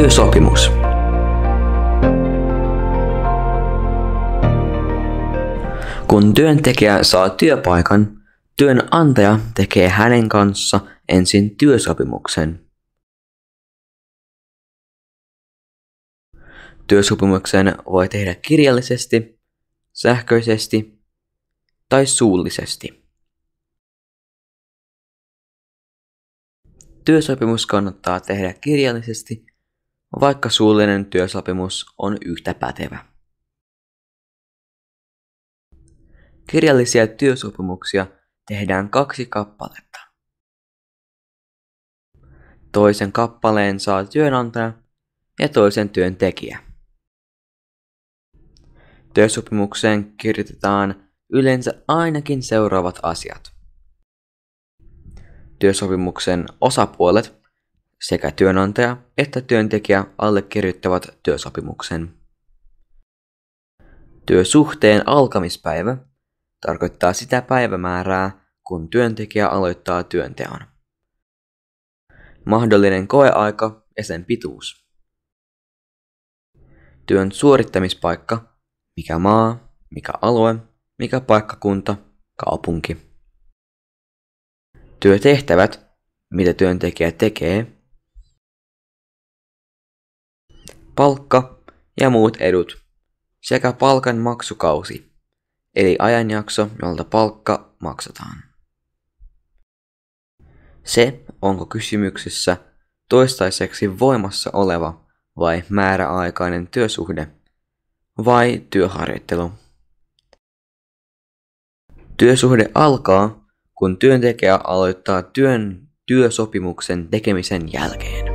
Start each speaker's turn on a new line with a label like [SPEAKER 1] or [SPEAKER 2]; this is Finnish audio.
[SPEAKER 1] työsopimus. Kun työntekijä saa työpaikan, työnantaja tekee hänen kanssa ensin työsopimuksen. Työsopimuksen voi tehdä kirjallisesti, sähköisesti tai suullisesti. Työsopimus kannattaa tehdä kirjallisesti vaikka suullinen työsopimus on yhtä pätevä. Kirjallisia työsopimuksia tehdään kaksi kappaletta. Toisen kappaleen saa työnantaja ja toisen työntekijä. Työsopimukseen kirjoitetaan yleensä ainakin seuraavat asiat. Työsopimuksen osapuolet sekä työnantaja että työntekijä allekirjoittavat työsopimuksen. Työsuhteen alkamispäivä tarkoittaa sitä päivämäärää, kun työntekijä aloittaa työnteon. Mahdollinen koeaika ja sen pituus. Työn suorittamispaikka, mikä maa, mikä alue, mikä paikkakunta, kaupunki. Työtehtävät, mitä työntekijä tekee palkka ja muut edut sekä palkan maksukausi, eli ajanjakso, jolta palkka maksataan. Se, onko kysymyksessä toistaiseksi voimassa oleva vai määräaikainen työsuhde vai työharjoittelu. Työsuhde alkaa, kun työntekijä aloittaa työn työsopimuksen tekemisen jälkeen.